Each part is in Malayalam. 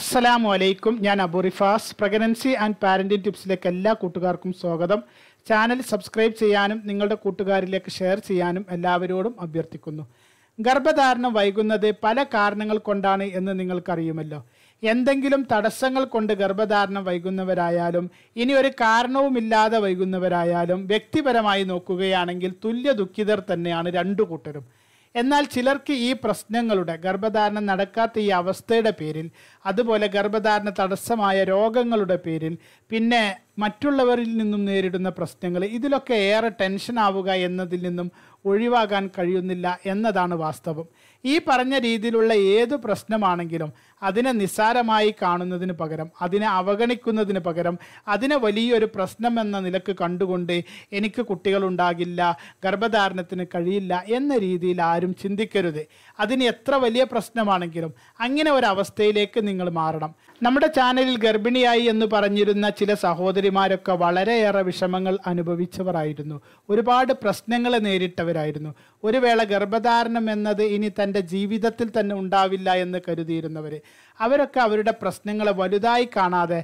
അസ്സലാമു അലൈക്കും ഞാൻ Abu Rifas pregnancy and parenting ടിപ്സിലേക്ക് എല്ലാ കൂട്ടുകാർക്കും സ്വാഗതം ചാനൽ സബ്സ്ക്രൈബ് ചെയ്യാനും നിങ്ങളുടെ കൂട്ടുകാരിലേക്ക് ഷെയർ ചെയ്യാനും എല്ലാവരോടും അഭ്യർത്ഥിക്കുന്നു ഗർഭധാരണം വൈകുന്നത് പല കാരണങ്ങൾ കൊണ്ടാണ് എന്ന് നിങ്ങൾക്കറിയുമല്ലോ എന്തെങ്കിലും തടസ്സങ്ങൾ കൊണ്ട് ഗർഭധാരണം വൈകുന്നവരായാലും ഇനി ഒരു കാരണവുമില്ലാതെ വൈകുന്നവരായാലും വ്യക്തിപരമായി നോക്കുകയാണെങ്കിൽ തുല്യ ദുഃഖിതർ തന്നെയാണ് രണ്ടു കൂട്ടരും എന്നാൽ ചിലർക്ക് ഈ പ്രശ്നങ്ങളുടെ ഗർഭധാരണം നടക്കാത്ത ഈ അവസ്ഥയുടെ പേരിൽ അതുപോലെ ഗർഭധാരണ തടസ്സമായ രോഗങ്ങളുടെ പേരിൽ പിന്നെ മറ്റുള്ളവരിൽ നിന്നും നേരിടുന്ന പ്രശ്നങ്ങൾ ഇതിലൊക്കെ ഏറെ ടെൻഷൻ ആവുക എന്നതിൽ നിന്നും ഒഴിവാകാൻ കഴിയുന്നില്ല എന്നതാണ് വാസ്തവം ഈ പറഞ്ഞ രീതിയിലുള്ള ഏത് പ്രശ്നമാണെങ്കിലും അതിനെ നിസ്സാരമായി കാണുന്നതിന് പകരം അതിനെ അവഗണിക്കുന്നതിന് പകരം അതിനെ വലിയൊരു പ്രശ്നം എന്ന നിലക്ക് കണ്ടുകൊണ്ട് എനിക്ക് കുട്ടികളുണ്ടാകില്ല ഗർഭധാരണത്തിന് കഴിയില്ല എന്ന രീതിയിൽ ആരും ചിന്തിക്കരുത് അതിന് എത്ര വലിയ പ്രശ്നമാണെങ്കിലും അങ്ങനെ ഒരു അവസ്ഥയിലേക്ക് നിങ്ങൾ മാറണം നമ്മുടെ ചാനലിൽ ഗർഭിണിയായി എന്ന് പറഞ്ഞിരുന്ന ചില സഹോദരിമാരൊക്കെ വളരെയേറെ വിഷമങ്ങൾ അനുഭവിച്ചവരായിരുന്നു ഒരുപാട് പ്രശ്നങ്ങൾ നേരിട്ടവരായിരുന്നു ഒരു വേള ഗർഭധാരണം എന്നത് ഇനി തൻ്റെ ജീവിതത്തിൽ തന്നെ ഉണ്ടാവില്ല എന്ന് കരുതിയിരുന്നവർ അവരൊക്കെ അവരുടെ പ്രശ്നങ്ങളെ വലുതായി കാണാതെ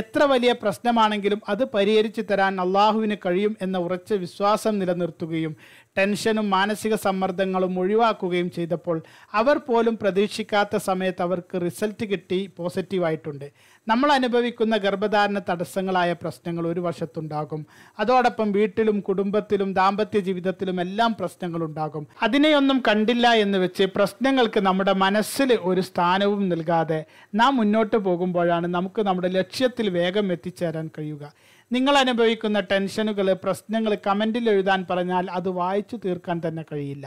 എത്ര വലിയ പ്രശ്നമാണെങ്കിലും അത് പരിഹരിച്ചു തരാൻ അള്ളാഹുവിന് കഴിയും എന്ന ഉറച്ച വിശ്വാസം നിലനിർത്തുകയും ടെൻഷനും മാനസിക സമ്മർദ്ദങ്ങളും ഒഴിവാക്കുകയും ചെയ്തപ്പോൾ അവർ പോലും പ്രതീക്ഷിക്കാത്ത സമയത്ത് അവർക്ക് റിസൾട്ട് കിട്ടി പോസിറ്റീവായിട്ടുണ്ട് നമ്മൾ അനുഭവിക്കുന്ന ഗർഭധാരണ തടസ്സങ്ങളായ പ്രശ്നങ്ങൾ ഒരു വശത്തുണ്ടാകും അതോടൊപ്പം വീട്ടിലും കുടുംബത്തിലും ദാമ്പത്യ ജീവിതത്തിലും എല്ലാം പ്രശ്നങ്ങൾ ഉണ്ടാകും അതിനെയൊന്നും കണ്ടില്ല എന്ന് വെച്ച് പ്രശ്നങ്ങൾക്ക് നമ്മുടെ മനസ്സിൽ ഒരു സ്ഥാനവും നൽകാതെ നാം മുന്നോട്ട് പോകുമ്പോഴാണ് നമുക്ക് നമ്മുടെ ലക്ഷ്യത്തിൽ വേഗം എത്തിച്ചേരാൻ കഴിയുക നിങ്ങൾ അനുഭവിക്കുന്ന ടെൻഷനുകൾ പ്രശ്നങ്ങൾ കമൻറ്റിൽ എഴുതാൻ പറഞ്ഞാൽ അത് വായിച്ചു തീർക്കാൻ തന്നെ കഴിയില്ല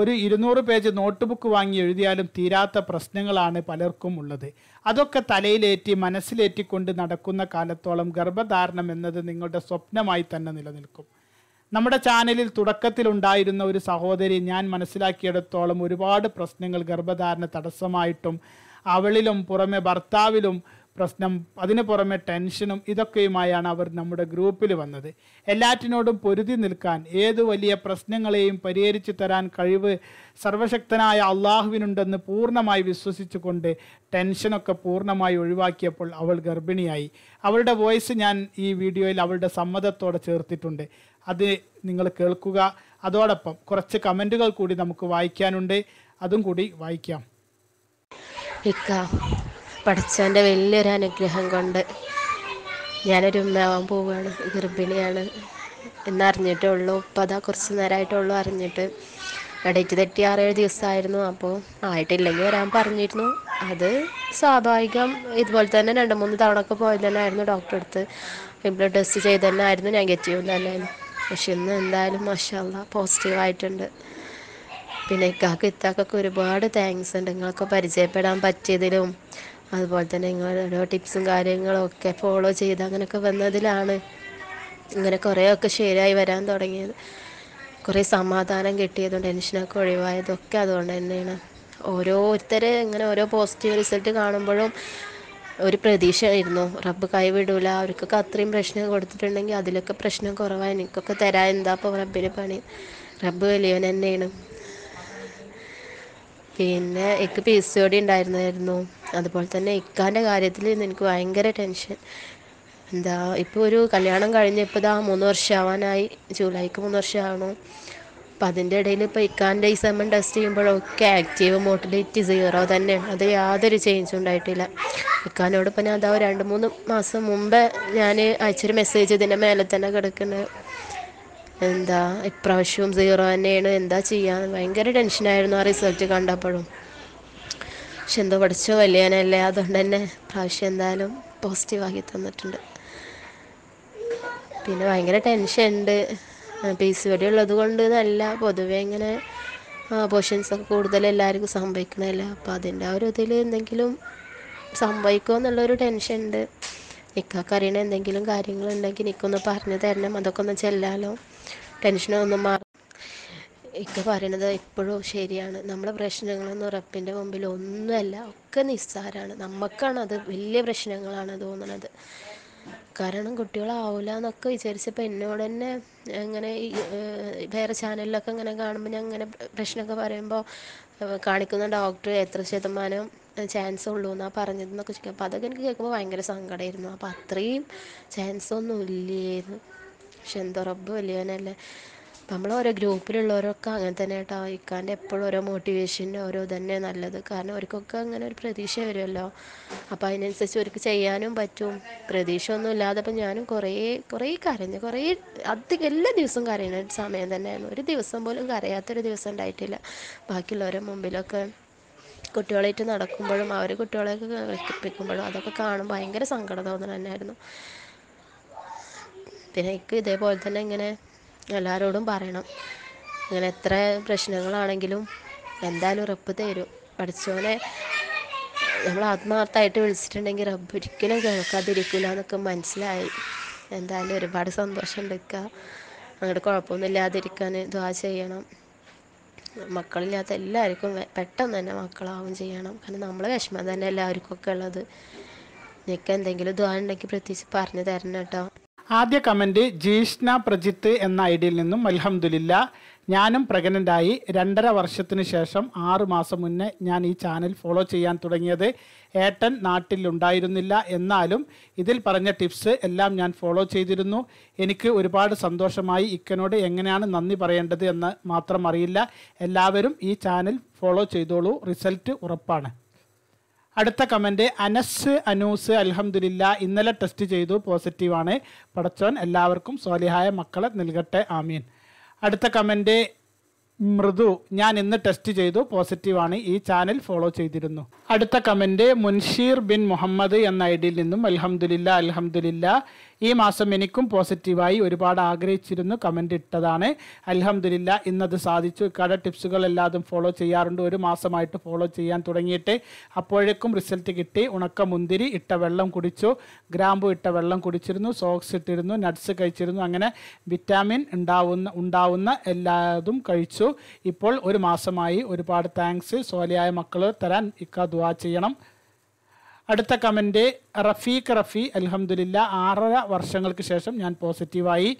ഒരു ഇരുന്നൂറ് പേജ് നോട്ട് ബുക്ക് വാങ്ങി എഴുതിയാലും തീരാത്ത പ്രശ്നങ്ങളാണ് പലർക്കും ഉള്ളത് അതൊക്കെ തലയിലേറ്റി മനസ്സിലേറ്റിക്കൊണ്ട് നടക്കുന്ന കാലത്തോളം ഗർഭധാരണം എന്നത് നിങ്ങളുടെ സ്വപ്നമായി തന്നെ നിലനിൽക്കും നമ്മുടെ ചാനലിൽ തുടക്കത്തിൽ ഉണ്ടായിരുന്ന ഒരു സഹോദരി ഞാൻ മനസ്സിലാക്കിയിടത്തോളം ഒരുപാട് പ്രശ്നങ്ങൾ ഗർഭധാരണ തടസ്സമായിട്ടും അവളിലും പുറമെ ഭർത്താവിലും പ്രശ്നം അതിന് പുറമെ ടെൻഷനും ഇതൊക്കെയുമായാണ് അവർ നമ്മുടെ ഗ്രൂപ്പിൽ വന്നത് എല്ലാറ്റിനോടും പൊരുതി നിൽക്കാൻ ഏത് വലിയ പ്രശ്നങ്ങളെയും പരിഹരിച്ചു തരാൻ കഴിവ് സർവശക്തനായ അള്ളാഹുവിനുണ്ടെന്ന് പൂർണ്ണമായി വിശ്വസിച്ചുകൊണ്ട് ടെൻഷനൊക്കെ പൂർണ്ണമായി ഒഴിവാക്കിയപ്പോൾ അവൾ ഗർഭിണിയായി അവളുടെ വോയിസ് ഞാൻ ഈ വീഡിയോയിൽ അവളുടെ സമ്മതത്തോടെ ചേർത്തിട്ടുണ്ട് അത് നിങ്ങൾ കേൾക്കുക അതോടൊപ്പം കുറച്ച് കമൻറ്റുകൾ കൂടി നമുക്ക് വായിക്കാനുണ്ട് അതും കൂടി വായിക്കാം ഇക്ക പഠിച്ചവൻ്റെ വലിയൊരു അനുഗ്രഹം കൊണ്ട് ഞാനൊരു ഉമ്മയാവാൻ പോവുകയാണ് ഗർഭിണിയാണ് എന്നറിഞ്ഞിട്ടേ ഉള്ളൂ ഇപ്പം അതാ കുറച്ച് ഉള്ളൂ അറിഞ്ഞിട്ട് ഡേറ്റ് തെറ്റി ആറേഴ് ദിവസമായിരുന്നു അപ്പോൾ ആയിട്ടില്ലെങ്കിൽ വരാൻ പറഞ്ഞിരുന്നു അത് സ്വാഭാവികം ഇതുപോലെ തന്നെ രണ്ട് മൂന്ന് തവണ ഒക്കെ പോയത് തന്നെ ആയിരുന്നു ഡോക്ടറെ അടുത്ത് ബ്ലഡ് ടെസ്റ്റ് ചെയ്ത് തന്നെ ആയിരുന്നു നെഗറ്റീവ് തന്നെയായിരുന്നു പക്ഷെ ഇന്ന് എന്തായാലും മഷാല്ല ആയിട്ടുണ്ട് പിന്നെ ഇക്കാക്ക് ഇത്താക്കൊക്കെ ഒരുപാട് താങ്ക്സ് ഉണ്ട് നിങ്ങളൊക്കെ പരിചയപ്പെടാൻ പറ്റിയതിലും അതുപോലെ തന്നെ നിങ്ങൾ ഓരോ ടിപ്സും കാര്യങ്ങളും ഒക്കെ ഫോളോ ചെയ്ത് അങ്ങനെയൊക്കെ വന്നതിലാണ് ഇങ്ങനെ കുറേയൊക്കെ ശരിയായി വരാൻ തുടങ്ങിയത് കുറേ സമാധാനം കിട്ടിയതും ടെൻഷനൊക്കെ ഒഴിവായതൊക്കെ അതുകൊണ്ട് തന്നെയാണ് ഓരോരുത്തരെ ഇങ്ങനെ ഓരോ പോസിറ്റീവ് റിസൾട്ട് കാണുമ്പോഴും ഒരു പ്രതീക്ഷയായിരുന്നു റബ്ബ് കൈവിടൂല അവർക്കൊക്കെ അത്രയും പ്രശ്നം കൊടുത്തിട്ടുണ്ടെങ്കിൽ അതിലൊക്കെ പ്രശ്നം കുറവാണ് എനിക്കൊക്കെ തരാൻ എന്താ ഇപ്പോൾ റബ്ബിന് പണി റബ്ബ് വലിയവൻ തന്നെയാണ് പിന്നെ എനിക്ക് പി സി ഒ ഉണ്ടായിരുന്നായിരുന്നു അതുപോലെ തന്നെ ഇക്കാൻ്റെ കാര്യത്തിൽ എനിക്ക് ഭയങ്കര ടെൻഷൻ എന്താ ഇപ്പോൾ ഒരു കല്യാണം ഇപ്പോൾ ഇതാ മൂന്ന് വർഷമാവാനായി ആവാനായി ജൂലൈക്ക് മൂന്ന് വർഷം ആവണം അപ്പം അതിൻ്റെ ഇടയിൽ ഇപ്പോൾ ഇക്കാൻ്റെ ഈ സെമൻ ടെസ്റ്റ് ചെയ്യുമ്പോഴൊക്കെ ആക്റ്റീവ് മോട്ടിലിറ്റി സീറോ തന്നെയാണ് അത് യാതൊരു ചേഞ്ചും ഉണ്ടായിട്ടില്ല ഇക്കാനോട് ഇപ്പം ഞാൻ അതാ രണ്ട് മൂന്ന് മാസം മുമ്പേ ഞാൻ അയച്ചൊരു മെസ്സേജ് ഇതിൻ്റെ മേലെ തന്നെ കിടക്കുന്നത് എന്താ ഇപ്രാവശ്യവും സീറോ തന്നെയാണ് എന്താ ചെയ്യുക ഭയങ്കര ടെൻഷനായിരുന്നു ആ റിസൾട്ട് കണ്ടപ്പോഴും പക്ഷെ എന്തോ പഠിച്ചോ കല്യാണമല്ലേ അതുകൊണ്ട് തന്നെ പ്രാവശ്യം എന്തായാലും പോസിറ്റീവാക്കി തന്നിട്ടുണ്ട് പിന്നെ ഭയങ്കര ടെൻഷൻ ഉണ്ട് പി സി വടി ഉള്ളത് കൊണ്ട് എന്നല്ല പൊതുവെ ഇങ്ങനെ പോർഷൻസൊക്കെ കൂടുതൽ എല്ലാവർക്കും സംഭവിക്കണമല്ല അപ്പോൾ അതിൻ്റെ ആ ഒരു ഇതിൽ എന്തെങ്കിലും സംഭവിക്കുമോ എന്നുള്ളൊരു ടെൻഷൻ ഉണ്ട് നിൽക്കൊക്കെ അറിയണ എന്തെങ്കിലും കാര്യങ്ങളുണ്ടെങ്കിൽ നിൽക്കൊന്ന് പറഞ്ഞു തരണം അതൊക്കെ ഒന്ന് ചെല്ലാലോ ടെൻഷനൊന്നും മാറും ഇക്ക പറയണത് എപ്പോഴും ശരിയാണ് നമ്മളെ പ്രശ്നങ്ങളൊന്നും റബ്ബിൻ്റെ മുമ്പിൽ ഒന്നുമല്ല ഒക്കെ നിസ്സാരമാണ് നമുക്കാണ് അത് വലിയ പ്രശ്നങ്ങളാണ് തോന്നണത് കാരണം കുട്ടികളാവില്ല എന്നൊക്കെ വിചാരിച്ചപ്പോൾ എന്നോട് തന്നെ ഇങ്ങനെ വേറെ ചാനലിലൊക്കെ ഇങ്ങനെ കാണുമ്പോൾ ഞാൻ ഇങ്ങനെ പ്രശ്നമൊക്കെ പറയുമ്പോൾ കാണിക്കുന്ന ഡോക്ടർ എത്ര ശതമാനം ചാൻസ് ഉള്ളൂ എന്നാണ് പറഞ്ഞത് എന്നൊക്കെ ചോദിക്കും അപ്പോൾ അതൊക്കെ എനിക്ക് കേൾക്കുമ്പോൾ ഭയങ്കര സങ്കടമായിരുന്നു അപ്പോൾ അത്രയും ചാൻസ് ഒന്നും ഇല്ലായിരുന്നു പക്ഷെ എന്തോ റബ്ബ് വലിയവനല്ലേ നമ്മൾ ഓരോ ഗ്രൂപ്പിലുള്ളവരൊക്കെ അങ്ങനെ തന്നെ കേട്ടോ ഇക്കാൻ്റെ എപ്പോഴും ഓരോ മോട്ടിവേഷൻ ഓരോ തന്നെ നല്ലത് കാരണം അവർക്കൊക്കെ അങ്ങനെ ഒരു പ്രതീക്ഷ വരുമല്ലോ അപ്പോൾ അതിനനുസരിച്ച് അവർക്ക് ചെയ്യാനും പറ്റും പ്രതീക്ഷ ഒന്നും ഇല്ലാതെ അപ്പം ഞാനും കുറേ കുറേ കരഞ്ഞു കുറേ അധികം എല്ലാ ദിവസവും കരയുന്ന ഒരു സമയം തന്നെയായിരുന്നു ഒരു ദിവസം പോലും കരയാത്തൊരു ദിവസം ഉണ്ടായിട്ടില്ല ബാക്കിയുള്ളവരുടെ മുമ്പിലൊക്കെ കുട്ടികളായിട്ട് നടക്കുമ്പോഴും അവർ കുട്ടികളെയൊക്കെ കളിപ്പിക്കുമ്പോഴും അതൊക്കെ കാണും ഭയങ്കര സങ്കടം തോന്നണ തന്നെയായിരുന്നു പിന്നെ എനിക്ക് ഇതേപോലെ തന്നെ ഇങ്ങനെ എല്ലാവരോടും പറയണം ഇങ്ങനെ എത്ര പ്രശ്നങ്ങളാണെങ്കിലും എന്തായാലും റബ്ബ് തരും പഠിച്ചോനെ നമ്മൾ ആത്മാർത്ഥമായിട്ട് വിളിച്ചിട്ടുണ്ടെങ്കിൽ റബ്ബ് ഒരിക്കലും കേൾക്കാതിരിക്കില്ല എന്നൊക്കെ മനസ്സിലായി എന്തായാലും ഒരുപാട് സന്തോഷം എടുക്കുക അങ്ങോട്ട് കുഴപ്പമൊന്നും ഇല്ലാതിരിക്കാൻ ദ്വാ ചെയ്യണം മക്കളില്ലാത്ത എല്ലാവർക്കും പെട്ടെന്ന് തന്നെ മക്കളാവും ചെയ്യണം കാരണം നമ്മൾ വിഷമം തന്നെ എല്ലാവർക്കും ഒക്കെ ഉള്ളത് നിനക്ക് എന്തെങ്കിലും ദ്വാ ഉണ്ടെങ്കിൽ പ്രത്യേകിച്ച് പറഞ്ഞു തരണം കേട്ടോ ആദ്യ കമൻറ്റ് ജീഷ്ണ പ്രജിത്ത് എന്ന ഐ ഡിയിൽ നിന്നും അലഹമുല്ല ഞാനും പ്രഗ്നൻ്റായി രണ്ടര വർഷത്തിനു ശേഷം ആറു മാസം മുന്നേ ഞാൻ ഈ ചാനൽ ഫോളോ ചെയ്യാൻ തുടങ്ങിയത് ഏട്ടൻ നാട്ടിലുണ്ടായിരുന്നില്ല എന്നാലും ഇതിൽ പറഞ്ഞ ടിപ്സ് എല്ലാം ഞാൻ ഫോളോ ചെയ്തിരുന്നു എനിക്ക് ഒരുപാട് സന്തോഷമായി ഇക്കനോട് എങ്ങനെയാണ് നന്ദി പറയേണ്ടത് എന്ന് മാത്രം അറിയില്ല എല്ലാവരും ഈ ചാനൽ ഫോളോ ചെയ്തോളൂ റിസൾട്ട് ഉറപ്പാണ് അടുത്ത കമൻറ്റ് അനസ് അനൂസ് അലഹമുല്ല ഇന്നലെ ടെസ്റ്റ് ചെയ്തു പോസിറ്റീവാണ് പടച്ചോൻ എല്ലാവർക്കും സ്വാലിഹായ മക്കളെ നൽകട്ടെ ആമീൻ അടുത്ത കമൻറ്റ് മൃദു ഞാൻ ഇന്ന് ടെസ്റ്റ് ചെയ്തു പോസിറ്റീവാണ് ഈ ചാനൽ ഫോളോ ചെയ്തിരുന്നു അടുത്ത കമൻറ്റ് മുൻഷീർ ബിൻ മുഹമ്മദ് എന്ന ഐ ഡിയിൽ നിന്നും അലഹമുല്ല അലഹമുല്ല ഈ മാസം എനിക്കും പോസിറ്റീവായി ഒരുപാട് ആഗ്രഹിച്ചിരുന്നു കമൻ്റ് ഇട്ടതാണ് അലഹമ്മദില്ല ഇന്നത് സാധിച്ചു കട ടിപ്സുകൾ എല്ലാതും ഫോളോ ചെയ്യാറുണ്ട് ഒരു മാസമായിട്ട് ഫോളോ ചെയ്യാൻ തുടങ്ങിയിട്ട് അപ്പോഴേക്കും റിസൾട്ട് കിട്ടി ഉണക്ക മുന്തിരി ഇട്ട വെള്ളം കുടിച്ചു ഗ്രാമ്പു ഇട്ട വെള്ളം കുടിച്ചിരുന്നു സോക്സ് ഇട്ടിരുന്നു നട്ട്സ് കഴിച്ചിരുന്നു അങ്ങനെ വിറ്റാമിൻ ഉണ്ടാവുന്ന ഉണ്ടാവുന്ന എല്ലാതും കഴിച്ചു ഇപ്പോൾ ഒരു മാസമായി ഒരുപാട് താങ്ക്സ് സോലയായ മക്കൾ തരാൻ ഇക്ക ദുവാ ചെയ്യണം അടുത്ത കമൻ്റ് റഫീഖ് റഫി അലഹമുല്ല ആറര വർഷങ്ങൾക്ക് ശേഷം ഞാൻ പോസിറ്റീവായി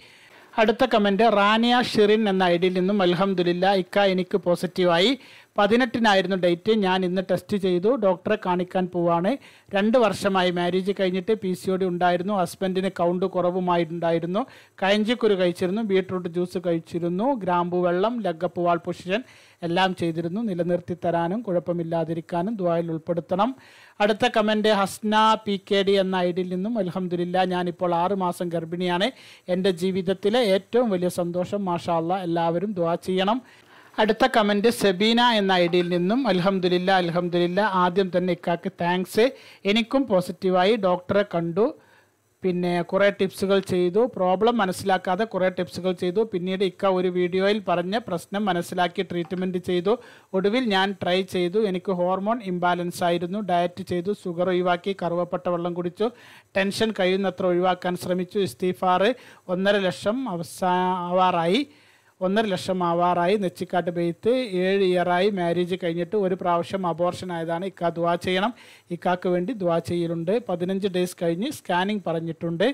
അടുത്ത കമൻറ്റ് റാനിയ ഷിറിൻ എന്ന ഐ ഡിയിൽ നിന്നും അലഹമുല്ല ഇക്ക എനിക്ക് പോസിറ്റീവായി പതിനെട്ടിനായിരുന്നു ഡേറ്റ് ഞാൻ ഇന്ന് ടെസ്റ്റ് ചെയ്തു ഡോക്ടറെ കാണിക്കാൻ പോവാണ് രണ്ട് വർഷമായി മാരേജ് കഴിഞ്ഞിട്ട് പി സി ഒ ഡി ഉണ്ടായിരുന്നു ഹസ്ബൻഡിന് കൗണ്ട് കുറവുമായിട്ടുണ്ടായിരുന്നു കയഞ്ചിക്കുരു കഴിച്ചിരുന്നു ബീട്രൂട്ട് ജ്യൂസ് കഴിച്ചിരുന്നു ഗ്രാമ്പു വെള്ളം ലഗപ്പ് വാൾ പൊസിഷൻ എല്ലാം ചെയ്തിരുന്നു നിലനിർത്തി തരാനും കുഴപ്പമില്ലാതിരിക്കാനും ദ്വായിൽ ഉൾപ്പെടുത്തണം അടുത്ത comment Hasna P K D എന്ന ഐഡിയിൽ നിന്നും അലഹമ്മദില്ല ഞാനിപ്പോൾ ആറുമാസം മാസം ഗർഭിണിയാണ് എൻ്റെ ജീവിതത്തിലെ ഏറ്റവും വലിയ സന്തോഷം മാഷാല്ല എല്ലാവരും ദ്വാ ചെയ്യണം അടുത്ത കമൻറ്റ് സെബീന എന്ന ഐ ഡിയിൽ നിന്നും അലഹമുല്ല അലഹമുല്ല ആദ്യം തന്നെ ഇക്കാക്ക് താങ്ക്സ് എനിക്കും പോസിറ്റീവായി ഡോക്ടറെ കണ്ടു പിന്നെ കുറേ ടിപ്സുകൾ ചെയ്തു പ്രോബ്ലം മനസ്സിലാക്കാതെ കുറേ ടിപ്സുകൾ ചെയ്തു പിന്നീട് ഇക്ക ഒരു വീഡിയോയിൽ പറഞ്ഞ പ്രശ്നം മനസ്സിലാക്കി ട്രീറ്റ്മെൻറ്റ് ചെയ്തു ഒടുവിൽ ഞാൻ ട്രൈ ചെയ്തു എനിക്ക് ഹോർമോൺ ഇംബാലൻസ് ആയിരുന്നു ഡയറ്റ് ചെയ്തു ഷുഗർ ഒഴിവാക്കി കറുവപ്പെട്ട വെള്ളം കുടിച്ചു ടെൻഷൻ കഴിയുന്നത്ര ഒഴിവാക്കാൻ ശ്രമിച്ചു ഇസ്തീഫാറ് ഒന്നര ലക്ഷം അവസാ ആവാറായി ഒന്നര ലക്ഷം ആവാറായി നെച്ചിക്കാട്ട് ബെയ്ത്ത് ഏഴ് ഇയറായി മാരേജ് കഴിഞ്ഞിട്ട് ഒരു പ്രാവശ്യം അബോർഷൻ ആയതാണ് ഇക്ക ദുവാ ചെയ്യണം ഇക്കാക്ക് വേണ്ടി ദുവാ ചെയ്യലുണ്ട് പതിനഞ്ച് ഡേയ്സ് കഴിഞ്ഞ് സ്കാനിങ് പറഞ്ഞിട്ടുണ്ട്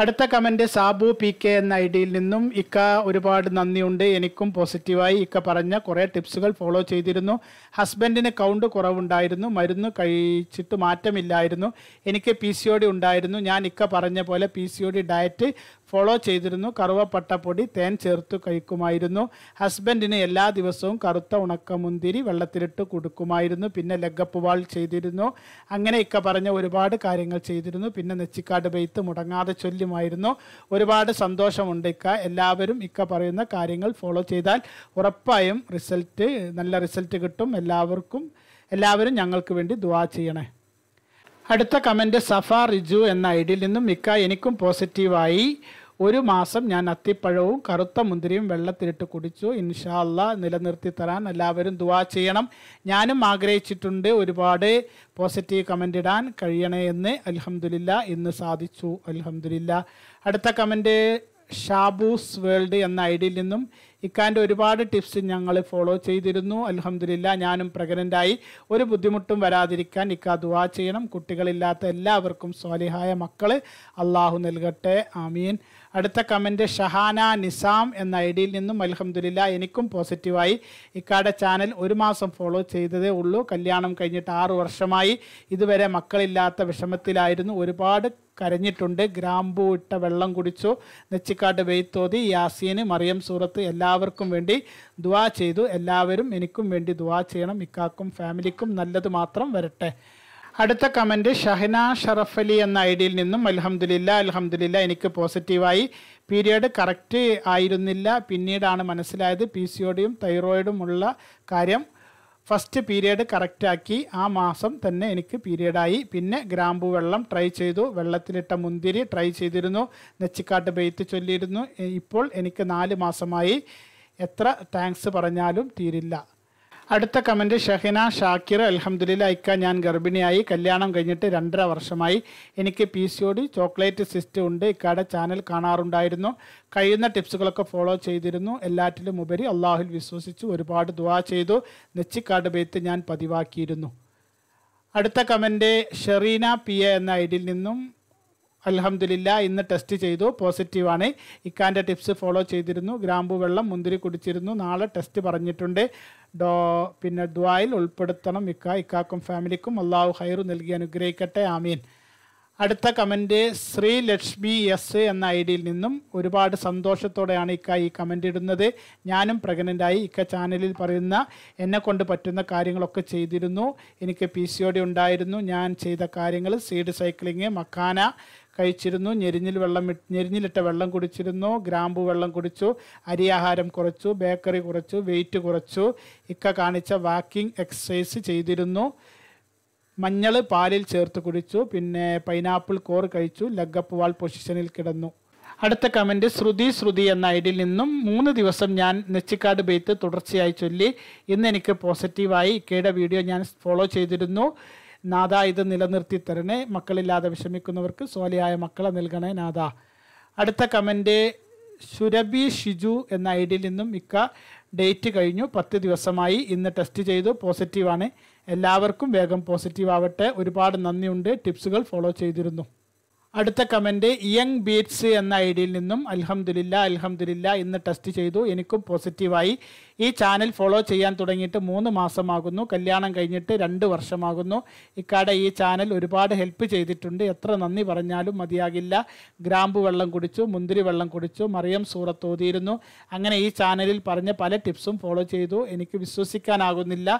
അടുത്ത കമൻറ്റ് സാബു പി കെ എന്ന ഐ ഡിയിൽ നിന്നും ഇക്ക ഒരുപാട് നന്ദിയുണ്ട് എനിക്കും പോസിറ്റീവായി ഇക്ക പറഞ്ഞ കുറേ ടിപ്സുകൾ ഫോളോ ചെയ്തിരുന്നു ഹസ്ബൻഡിന് കൗണ്ട് കുറവുണ്ടായിരുന്നു മരുന്ന് കഴിച്ചിട്ട് മാറ്റമില്ലായിരുന്നു എനിക്ക് പി സി ഒ ഡി ഉണ്ടായിരുന്നു ഞാൻ ഇക്ക പറഞ്ഞ പോലെ P C O D diet follow ചെയ്തിരുന്നു കറുവപ്പട്ടപ്പൊടി തേൻ ചേർത്ത് കഴിക്കുമായിരുന്നു ഹസ്ബൻഡിന് എല്ലാ ദിവസവും കറുത്ത ഉണക്കമുന്തിരി വെള്ളത്തിലിട്ട് കൊടുക്കുമായിരുന്നു പിന്നെ ലെഗപ്പ് വാൾ ചെയ്തിരുന്നു അങ്ങനെ ഇക്ക പറഞ്ഞ ഒരുപാട് കാര്യങ്ങൾ ചെയ്തിരുന്നു പിന്നെ നെച്ചിക്കാട് ബെയ്ത്ത് മുടങ്ങാതെ ചൊല്ലുമായിരുന്നു ഒരുപാട് സന്തോഷമുണ്ട് ഇക്ക എല്ലാവരും ഇക്ക പറയുന്ന കാര്യങ്ങൾ ഫോളോ ചെയ്താൽ ഉറപ്പായും റിസൾട്ട് നല്ല റിസൾട്ട് കിട്ടും എല്ലാവർക്കും എല്ലാവരും ഞങ്ങൾക്ക് വേണ്ടി ദുവാ ചെയ്യണേ അടുത്ത കമൻറ്റ് സഫ റിജു എന്ന ഐഡിയിൽ നിന്നും മിക്ക എനിക്കും പോസിറ്റീവായി ഒരു മാസം ഞാൻ അത്തിപ്പഴവും കറുത്ത മുന്തിരിയും വെള്ളത്തിലിട്ട് കുടിച്ചു ഇൻഷാല്ല നിലനിർത്തി തരാൻ എല്ലാവരും ദുവാ ചെയ്യണം ഞാനും ആഗ്രഹിച്ചിട്ടുണ്ട് ഒരുപാട് പോസിറ്റീവ് കമൻ്റ് ഇടാൻ കഴിയണേ എന്ന് അലഹമുല്ല ഇന്ന് സാധിച്ചു അലഹമുല്ല അടുത്ത കമൻറ്റ് ഷാബൂസ് വേൾഡ് എന്ന ഐഡിയിൽ നിന്നും ഇക്കാൻ്റെ ഒരുപാട് ടിപ്സ് ഞങ്ങൾ ഫോളോ ചെയ്തിരുന്നു അലഹമില്ല ഞാനും പ്രഗ്നൻ്റായി ഒരു ബുദ്ധിമുട്ടും വരാതിരിക്കാൻ ഇക്ക ദുവാ ചെയ്യണം കുട്ടികളില്ലാത്ത എല്ലാവർക്കും സ്വാലിഹായ മക്കൾ അള്ളാഹു നൽകട്ടെ ആമീൻ അടുത്ത കമൻറ്റ് ഷഹാന നിസാം എന്ന ഐ ഡിയിൽ നിന്നും അലഹമുല്ല എനിക്കും പോസിറ്റീവായി ഇക്കാടെ ചാനൽ ഒരു മാസം ഫോളോ ചെയ്തതേ ഉള്ളൂ കല്യാണം കഴിഞ്ഞിട്ട് ആറു വർഷമായി ഇതുവരെ മക്കളില്ലാത്ത വിഷമത്തിലായിരുന്നു ഒരുപാട് കരഞ്ഞിട്ടുണ്ട് ഗ്രാമ്പു ഇട്ട വെള്ളം കുടിച്ചു നെച്ചിക്കാട്ട് വെയ്ത്തോതി യാസീന് മറിയം സൂറത്ത് എല്ലാവർക്കും വേണ്ടി ദുവാ ചെയ്തു എല്ലാവരും എനിക്കും വേണ്ടി ദുവാ ചെയ്യണം ഇക്കാക്കും ഫാമിലിക്കും നല്ലത് മാത്രം വരട്ടെ അടുത്ത കമൻറ്റ് ഷഹന ഷറഫലി എന്ന ഐ ഡിയിൽ നിന്നും അലഹമ്മദില്ല അലഹമ്മദില്ല എനിക്ക് പോസിറ്റീവായി പീരിയഡ് കറക്റ്റ് ആയിരുന്നില്ല പിന്നീടാണ് മനസ്സിലായത് പി സിയോടും തൈറോയിഡും ഉള്ള കാര്യം ഫസ്റ്റ് പീരിയഡ് കറക്റ്റാക്കി ആ മാസം തന്നെ എനിക്ക് പീരിയഡായി പിന്നെ ഗ്രാമ്പു വെള്ളം ട്രൈ ചെയ്തു വെള്ളത്തിലിട്ട മുന്തിരി ട്രൈ ചെയ്തിരുന്നു നെച്ചിക്കാട്ട് ബെയ്ത്ത് ചൊല്ലിയിരുന്നു ഇപ്പോൾ എനിക്ക് നാല് മാസമായി എത്ര താങ്ക്സ് പറഞ്ഞാലും തീരില്ല അടുത്ത കമൻറ്റ് ഷഹിന ഷാക്കിർ അലഹമ്മദില്ല ഐക്ക ഞാൻ ഗർഭിണിയായി കല്യാണം കഴിഞ്ഞിട്ട് രണ്ടര വർഷമായി എനിക്ക് P C O D chocolate system ഉണ്ട് ഇക്കയുടെ ചാനൽ കാണാറുണ്ടായിരുന്നു കഴിയുന്ന ടിപ്സുകളൊക്കെ ഫോളോ ചെയ്തിരുന്നു എല്ലാറ്റിലും ഉപരി അള്ളാഹുൽ വിശ്വസിച്ച് ഒരുപാട് ദുവാ ചെയ്തു നെച്ചിക്കാട് ബേത്ത് ഞാൻ പതിവാക്കിയിരുന്നു അടുത്ത കമൻറ്റ് ഷെറീന പി എ എന്ന ഐഡിയിൽ നിന്നും അലഹമ്മദില്ല ഇന്ന് ടെസ്റ്റ് ചെയ്തു പോസിറ്റീവാണ് ഇക്കാൻ്റെ ടിപ്സ് ഫോളോ ചെയ്തിരുന്നു ഗ്രാമ്പു വെള്ളം മുന്തിരി കുടിച്ചിരുന്നു നാളെ ടെസ്റ്റ് പറഞ്ഞിട്ടുണ്ട് ഡോ പിന്നെ ദ്വായിൽ ഉൾപ്പെടുത്തണം ഇക്ക ഇക്കാക്കും ഫാമിലിക്കും അള്ളാഹു ഹൈറു നൽകി അനുഗ്രഹിക്കട്ടെ ആമീൻ അടുത്ത കമൻറ്റ് ശ്രീ ലക്ഷ്മി എസ് എന്ന ഐ ഡിയിൽ നിന്നും ഒരുപാട് സന്തോഷത്തോടെയാണ് ഇക്ക ഈ കമൻ്റ് ഇടുന്നത് ഞാനും പ്രഗ്നൻ്റായി ഇക്ക ചാനലിൽ പറയുന്ന എന്നെ കൊണ്ട് പറ്റുന്ന കാര്യങ്ങളൊക്കെ ചെയ്തിരുന്നു എനിക്ക് പി സി ഒ ഡി ഉണ്ടായിരുന്നു ഞാൻ ചെയ്ത കാര്യങ്ങൾ സീഡ് സൈക്ലിങ് മക്കാന കഴിച്ചിരുന്നു ഞെരിഞ്ഞിൽ വെള്ളം ഞെരിഞ്ഞിലിട്ട വെള്ളം കുടിച്ചിരുന്നു ഗ്രാമ്പു വെള്ളം കുടിച്ചു അരിയാഹാരം കുറച്ചു ബേക്കറി കുറച്ചു വെയിറ്റ് കുറച്ചു ഇക്ക കാണിച്ച വാക്കിംഗ് എക്സസൈസ് ചെയ്തിരുന്നു മഞ്ഞൾ പാലിൽ ചേർത്ത് കുടിച്ചു പിന്നെ പൈനാപ്പിൾ കോർ കഴിച്ചു ലഗ്ഗപ്പ് വാൾ പൊസിഷനിൽ കിടന്നു അടുത്ത കമൻറ്റ് ശ്രുതി ശ്രുതി എന്ന ഐഡിയിൽ നിന്നും മൂന്ന് ദിവസം ഞാൻ നെച്ചിക്കാട് ബെയ്ത്ത് തുടർച്ചയായി ചൊല്ലി ഇന്ന് എനിക്ക് പോസിറ്റീവായി ഇക്കയുടെ വീഡിയോ ഞാൻ ഫോളോ ചെയ്തിരുന്നു നാഥ ഇത് നിലനിർത്തി തരണേ മക്കളില്ലാതെ വിഷമിക്കുന്നവർക്ക് സോലയായ മക്കളെ നൽകണേ നാഥ അടുത്ത കമൻ്റ് സുരഭി ഷിജു എന്ന ഐ ഡിയിൽ നിന്നും മിക്ക ഡേറ്റ് കഴിഞ്ഞു പത്ത് ദിവസമായി ഇന്ന് ടെസ്റ്റ് ചെയ്തു പോസിറ്റീവാണ് എല്ലാവർക്കും വേഗം പോസിറ്റീവ് ആവട്ടെ ഒരുപാട് നന്ദിയുണ്ട് ടിപ്സുകൾ ഫോളോ ചെയ്തിരുന്നു അടുത്ത കമൻറ്റ് യങ് ബീറ്റ്സ് എന്ന ഐ ഡിയിൽ നിന്നും അൽഹംദുലില്ല അൽഹംദുലില്ല ഇന്ന് ടെസ്റ്റ് ചെയ്തു എനിക്കും പോസിറ്റീവായി ഈ ചാനൽ ഫോളോ ചെയ്യാൻ തുടങ്ങിയിട്ട് മൂന്ന് മാസമാകുന്നു കല്യാണം കഴിഞ്ഞിട്ട് രണ്ട് വർഷമാകുന്നു ഇക്കാടെ ഈ ചാനൽ ഒരുപാട് ഹെൽപ്പ് ചെയ്തിട്ടുണ്ട് എത്ര നന്ദി പറഞ്ഞാലും മതിയാകില്ല ഗ്രാമ്പ് വെള്ളം കുടിച്ചു മുന്തിരി വെള്ളം കുടിച്ചു മറിയം സൂറത്ത് ഓതിയിരുന്നു അങ്ങനെ ഈ ചാനലിൽ പറഞ്ഞ പല ടിപ്സും ഫോളോ ചെയ്തു എനിക്ക് വിശ്വസിക്കാനാകുന്നില്ല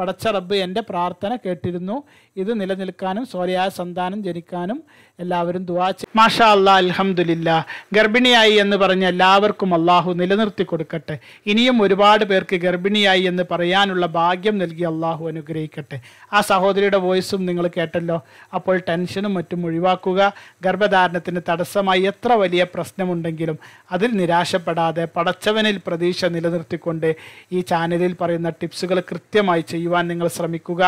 പടച്ച റബ്ബ് എൻ്റെ പ്രാർത്ഥന കേട്ടിരുന്നു ഇത് നിലനിൽക്കാനും സ്വരയായ സന്താനം ജനിക്കാനും എല്ലാവരും എല്ലാവരും ദുവാ മാഷാ അല്ലാ അലഹമുല്ല ഗർഭിണിയായി എന്ന് പറഞ്ഞ എല്ലാവർക്കും അള്ളാഹു നിലനിർത്തി കൊടുക്കട്ടെ ഇനിയും ഒരുപാട് പേർക്ക് ഗർഭിണിയായി എന്ന് പറയാനുള്ള ഭാഗ്യം നൽകി അള്ളാഹു അനുഗ്രഹിക്കട്ടെ ആ സഹോദരിയുടെ വോയിസും നിങ്ങൾ കേട്ടല്ലോ അപ്പോൾ ടെൻഷനും മറ്റും ഒഴിവാക്കുക ഗർഭധാരണത്തിന് തടസ്സമായി എത്ര വലിയ പ്രശ്നമുണ്ടെങ്കിലും അതിൽ നിരാശപ്പെടാതെ പടച്ചവനിൽ പ്രതീക്ഷ നിലനിർത്തിക്കൊണ്ട് ഈ ചാനലിൽ പറയുന്ന ടിപ്സുകൾ കൃത്യമായി ചെയ്യുവാൻ നിങ്ങൾ ശ്രമിക്കുക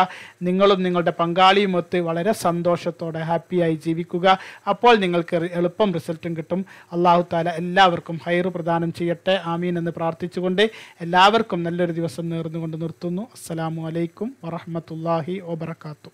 നിങ്ങളും നിങ്ങളുടെ പങ്കാളിയുമൊത്ത് വളരെ സന്തോഷത്തോടെ ഹാപ്പിയായി ജീവിക്കുക അപ്പോൾ നിങ്ങൾക്ക് എളുപ്പം റിസൾട്ടും കിട്ടും അള്ളാഹു താല എല്ലാവർക്കും ഹൈർ പ്രദാനം ചെയ്യട്ടെ ആമീൻ എന്ന് പ്രാർത്ഥിച്ചുകൊണ്ട് എല്ലാവർക്കും നല്ലൊരു ദിവസം നേർന്നുകൊണ്ട് നിർത്തുന്നു അസ്സലാമു അലൈക്കും വറഹമത്തല്ലാഹി വാത്തു